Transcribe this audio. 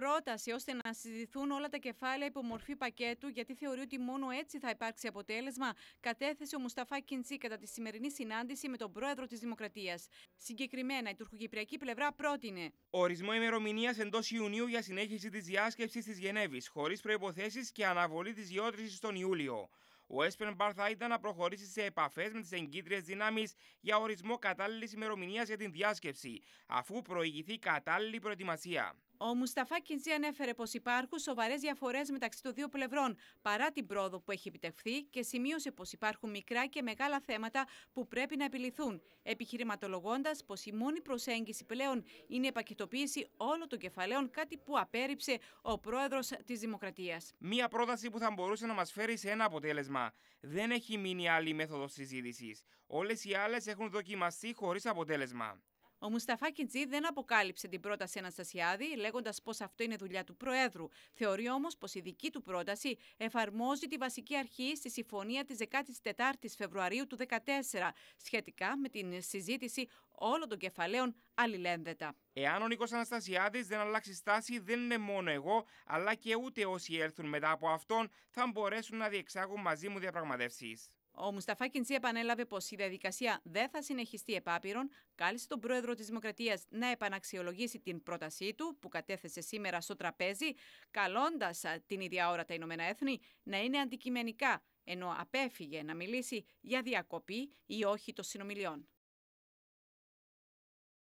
πρόταση ώστε να συζητηθούν όλα τα κεφάλαια υπομορφή πακέτου, γιατί θεωρεί ότι μόνο έτσι θα υπάρξει αποτέλεσμα, κατέθεσε ο Μουσταφά Κιντσί κατά τη σημερινή συνάντηση με τον πρόεδρο της Δημοκρατίας. Συγκεκριμένα, η τουρκοκυπριακή πλευρά πρότεινε. Ορισμό ημερομηνίας εντός Ιουνίου για συνέχιση της διάσκεψης της Γενέβης, χωρίς προποθέσει και αναβολή της γεώτρησης τον Ιούλιο. Ο Έσπεν Μπαρ θα ήταν να προχωρήσει σε επαφές με τις εγκύτριες δυνάμεις για ορισμό κατάλληλης ημερομηνίας για την διάσκεψη, αφού προηγηθεί κατάλληλη προετοιμασία. Ο Μουσταφά Κιντζή ανέφερε πως υπάρχουν σοβαρές διαφορές μεταξύ των δύο πλευρών παρά την πρόοδο που έχει επιτευχθεί και σημείωσε πως υπάρχουν μικρά και μεγάλα θέματα που πρέπει να επιληθούν, επιχειρηματολογώντας πως η μόνη προσέγγιση πλέον είναι η πακετοποίηση όλων των κεφαλαίων, κάτι που απέρριψε ο πρόεδρος της Δημοκρατίας. Μία πρόταση που θα μπορούσε να μας φέρει σε ένα αποτέλεσμα. Δεν έχει μείνει άλλη μέθοδος συζήτησης. Όλες οι άλλες έχουν δοκιμαστεί χωρίς αποτέλεσμα. Ο Μουσταφά δεν αποκάλυψε την πρόταση Αναστασιάδη, λέγοντας πως αυτό είναι δουλειά του Προέδρου. Θεωρεί όμως πως η δική του πρόταση εφαρμόζει τη βασική αρχή στη συμφωνία της 14η Φεβρουαρίου του 2014 σχετικά με την συζήτηση όλων των κεφαλαίων αλληλένδετα. Εάν ο Νίκος Αναστασιάδης δεν αλλάξει στάση, δεν είναι μόνο εγώ, αλλά και ούτε όσοι έρθουν μετά από αυτόν θα μπορέσουν να διεξάγουν μαζί μου διαπραγματεύσεις. Ο Μουσταφά Κιντζή επανέλαβε πως η διαδικασία δεν θα συνεχιστεί επάπειρον, κάλεσε τον πρόεδρο της Δημοκρατίας να επαναξιολογήσει την πρότασή του που κατέθεσε σήμερα στο τραπέζι, καλώντας την ίδια ώρα τα Ηνωμένα Έθνη να είναι αντικειμενικά, ενώ απέφυγε να μιλήσει για διακοπή ή όχι των συνομιλιών.